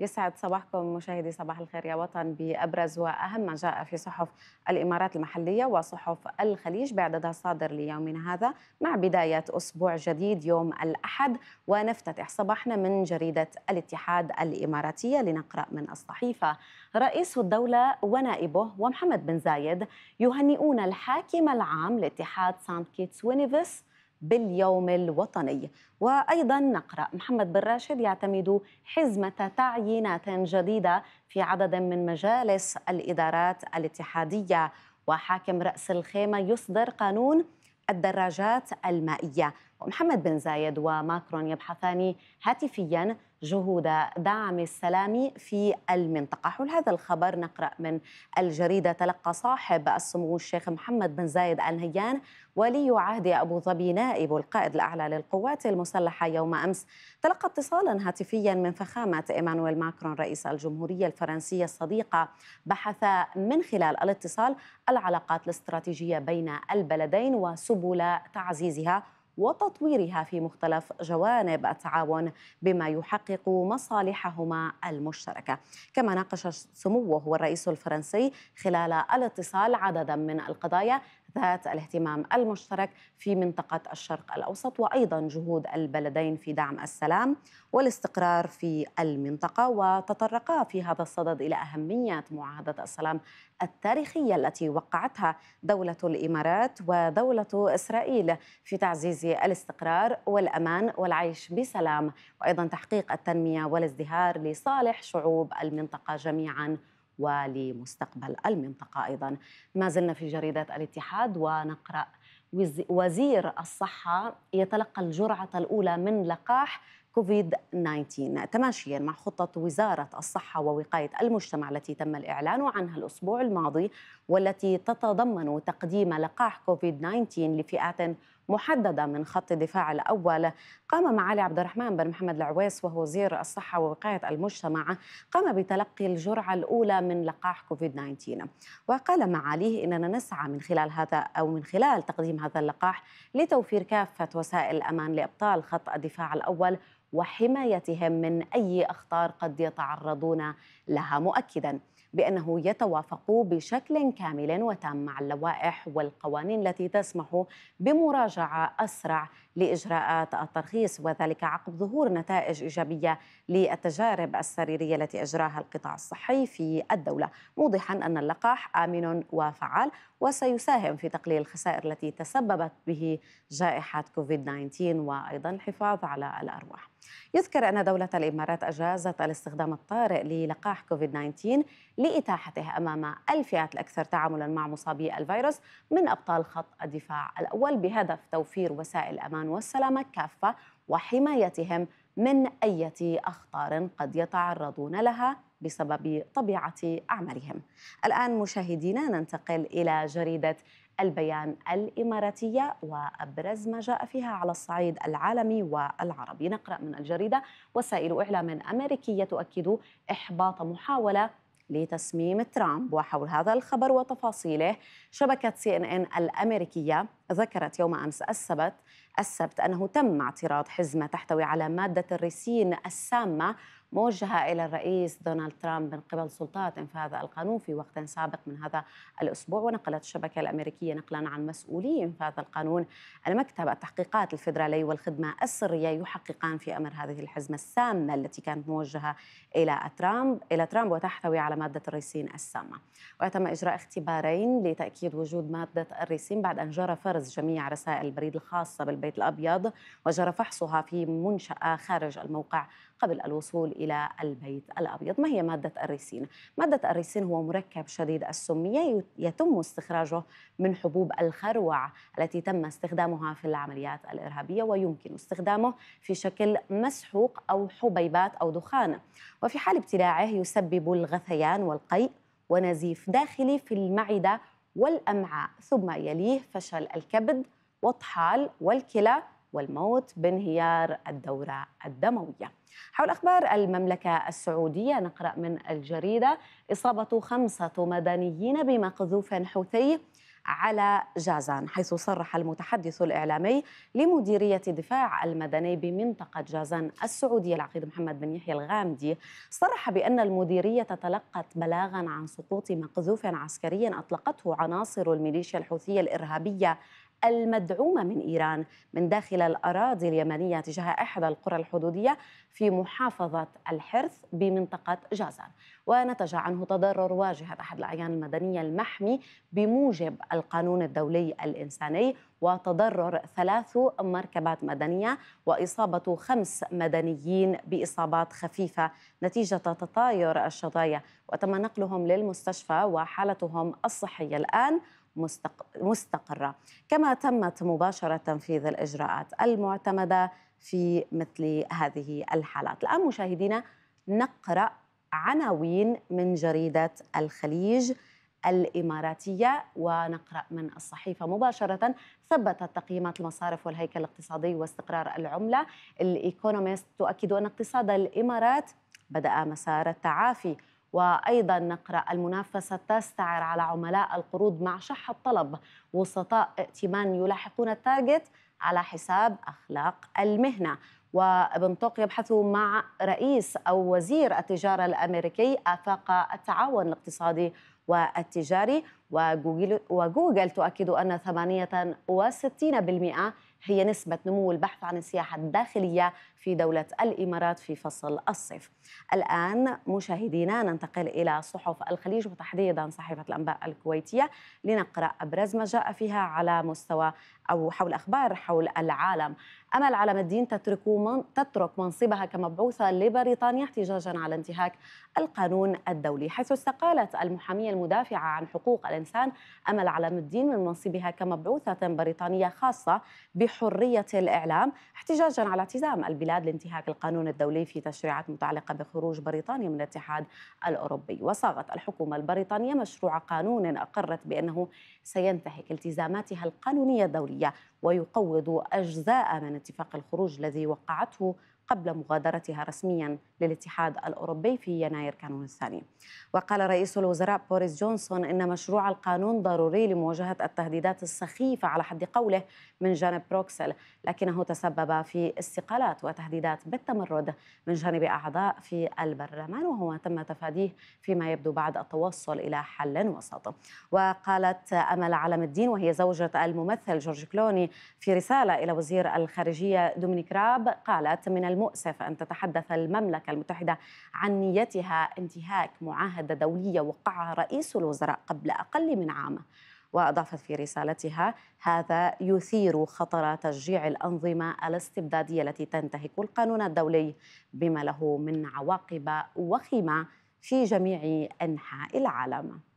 يسعد صباحكم مشاهدي صباح الخير يا وطن بأبرز وأهم ما جاء في صحف الإمارات المحلية وصحف الخليج بعددها الصادر ليومنا هذا مع بداية أسبوع جديد يوم الأحد ونفتتح صباحنا من جريدة الاتحاد الإماراتية لنقرأ من الصحيفة رئيس الدولة ونائبه ومحمد بن زايد يهنئون الحاكم العام لاتحاد سانت كيتس وينيفيس باليوم الوطني وأيضا نقرأ محمد بن راشد يعتمد حزمة تعيينات جديدة في عدد من مجالس الإدارات الاتحادية وحاكم رأس الخيمة يصدر قانون الدراجات المائية ومحمد بن زايد وماكرون يبحثان هاتفيا جهود دعم السلام في المنطقة حول هذا الخبر نقرأ من الجريدة تلقى صاحب السمو الشيخ محمد بن زايد آل ولي عهد أبو ظبي نائب القائد الأعلى للقوات المسلحة يوم أمس تلقى اتصالا هاتفيا من فخامة إيمانويل ماكرون رئيس الجمهورية الفرنسية الصديقة بحث من خلال الاتصال العلاقات الاستراتيجية بين البلدين وسبل تعزيزها وتطويرها في مختلف جوانب التعاون بما يحقق مصالحهما المشتركه كما ناقش سموه الرئيس الفرنسي خلال الاتصال عددا من القضايا ذات الاهتمام المشترك في منطقة الشرق الأوسط وأيضا جهود البلدين في دعم السلام والاستقرار في المنطقة وتطرقا في هذا الصدد إلى أهمية معاهدة السلام التاريخية التي وقعتها دولة الإمارات ودولة إسرائيل في تعزيز الاستقرار والأمان والعيش بسلام وأيضا تحقيق التنمية والازدهار لصالح شعوب المنطقة جميعاً ولمستقبل المنطقة أيضا ما زلنا في جريدة الاتحاد ونقرأ وزير الصحة يتلقى الجرعة الأولى من لقاح كوفيد 19 تماشيا مع خطة وزارة الصحة ووقاية المجتمع التي تم الإعلان عنها الأسبوع الماضي والتي تتضمن تقديم لقاح كوفيد 19 لفئات محددة من خط الدفاع الأول قام معالي عبد الرحمن بن محمد العويس وهو وزير الصحة ووقاية المجتمع قام بتلقي الجرعة الأولى من لقاح كوفيد 19 وقال معاليه إننا نسعى من خلال هذا أو من خلال تقديم هذا اللقاح لتوفير كافة وسائل الأمان لإبطال خط الدفاع الأول وحمايتهم من اي اخطار قد يتعرضون لها مؤكدا بانه يتوافق بشكل كامل وتام مع اللوائح والقوانين التي تسمح بمراجعه اسرع لاجراءات الترخيص وذلك عقب ظهور نتائج ايجابيه للتجارب السريريه التي اجراها القطاع الصحي في الدوله، موضحا ان اللقاح امن وفعال وسيساهم في تقليل الخسائر التي تسببت به جائحه كوفيد 19 وايضا الحفاظ على الارواح. يذكر أن دولة الإمارات أجازت الاستخدام الطارئ للقاح كوفيد 19 لإتاحته أمام الفئات الأكثر تعاملا مع مصابي الفيروس من أبطال خط الدفاع الأول بهدف توفير وسائل الأمان والسلامة كافة وحمايتهم من أي أخطار قد يتعرضون لها بسبب طبيعة أعمالهم الآن مشاهدينا ننتقل إلى جريدة البيان الإماراتية وأبرز ما جاء فيها على الصعيد العالمي والعربي نقرأ من الجريدة وسائل إعلام أمريكية تؤكد إحباط محاولة لتسميم ترامب وحول هذا الخبر وتفاصيله شبكة سي ان ان الأمريكية ذكرت يوم أمس السبت السبت أنه تم اعتراض حزمة تحتوي على مادة الريسين السامة موجهة إلى الرئيس دونالد ترامب من قبل سلطات إنفاذ القانون في وقت سابق من هذا الأسبوع ونقلت الشبكة الأمريكية نقلا عن مسؤولي إنفاذ القانون أن مكتب التحقيقات الفيدرالي والخدمة السرية يحققان في أمر هذه الحزمة السامة التي كانت موجهة إلى ترامب إلى ترامب وتحتوي على مادة الريسين السامة وتم إجراء اختبارين لتأكيد وجود مادة الريسين بعد أن جرى فرز جميع رسائل البريد الخاصة بالبيت الأبيض وجرى فحصها في منشأة خارج الموقع قبل الوصول إلى البيت الأبيض ما هي مادة الريسين؟ مادة الريسين هو مركب شديد السمية يتم استخراجه من حبوب الخروع التي تم استخدامها في العمليات الإرهابية ويمكن استخدامه في شكل مسحوق أو حبيبات أو دخان وفي حال ابتلاعه يسبب الغثيان والقيء ونزيف داخلي في المعدة والأمعاء ثم يليه فشل الكبد والطحال والكلى والموت بانهيار الدورة الدموية حول أخبار المملكة السعودية نقرأ من الجريدة إصابة خمسة مدنيين بمقذوف حوثي على جازان حيث صرح المتحدث الإعلامي لمديرية الدفاع المدني بمنطقة جازان السعودية العقيد محمد بن يحيى الغامدي صرح بأن المديرية تلقت بلاغا عن سقوط مقذوف عسكري أطلقته عناصر الميليشيا الحوثية الإرهابية المدعومة من إيران من داخل الأراضي اليمنية تجاه إحدى القرى الحدودية في محافظة الحرث بمنطقة جازان ونتج عنه تضرر واجهة أحد الأعيان المدنية المحمي بموجب القانون الدولي الإنساني وتضرر ثلاث مركبات مدنية وإصابة خمس مدنيين بإصابات خفيفة نتيجة تطاير الشظايا وتم نقلهم للمستشفى وحالتهم الصحية الآن مستقرة كما تمت مباشرة تنفيذ الإجراءات المعتمدة في مثل هذه الحالات الآن مشاهدينا نقرأ عناوين من جريدة الخليج الإماراتية ونقرأ من الصحيفة مباشرة ثبتت تقييمات المصارف والهيكل الاقتصادي واستقرار العملة الإيكونوميست تؤكد أن اقتصاد الإمارات بدأ مسار التعافي وأيضا نقرأ المنافسة تستعر على عملاء القروض مع شح الطلب وسطاء ائتمان يلاحقون التارجت على حساب أخلاق المهنة وابن طوق يبحث مع رئيس أو وزير التجارة الأمريكي آفاق التعاون الاقتصادي والتجاري وجوجل, وجوجل تؤكد أن 68% هي نسبة نمو البحث عن السياحة الداخلية في دولة الإمارات في فصل الصيف الآن مشاهدينا ننتقل إلى صحف الخليج وتحديدا صحيفة الأنباء الكويتية لنقرأ أبرز ما جاء فيها على مستوى أو حول أخبار حول العالم أمل علم الدين تترك من تترك منصبها كمبعوثة لبريطانيا احتجاجا على انتهاك القانون الدولي حيث استقالت المحامية المدافعة عن حقوق الإنسان أمل علم الدين من منصبها كمبعوثة بريطانية خاصة بحرية الإعلام احتجاجا على التزام البلاد لانتهاك القانون الدولي في تشريعات متعلقة بخروج بريطانيا من الاتحاد الأوروبي وصاغت الحكومة البريطانية مشروع قانون أقرت بأنه سينتهك التزاماتها القانونية الدولية ويقوض أجزاء من اتفاق الخروج الذي وقعته قبل مغادرتها رسميا للاتحاد الأوروبي في يناير كانون الثاني وقال رئيس الوزراء بوريس جونسون إن مشروع القانون ضروري لمواجهة التهديدات السخيفة على حد قوله من جانب بروكسل لكنه تسبب في استقالات وتهديدات بالتمرد من جانب أعضاء في البرلمان وهو تم تفاديه فيما يبدو بعد التوصل إلى حل وسط وقالت أمل علم الدين وهي زوجة الممثل جورج كلوني في رسالة إلى وزير الخارجية دومينيك راب قالت من الم المؤسف أن تتحدث المملكة المتحدة عن نيتها انتهاك معاهدة دولية وقعها رئيس الوزراء قبل أقل من عام وأضافت في رسالتها هذا يثير خطر تشجيع الأنظمة الاستبدادية التي تنتهك القانون الدولي بما له من عواقب وخيمة في جميع أنحاء العالم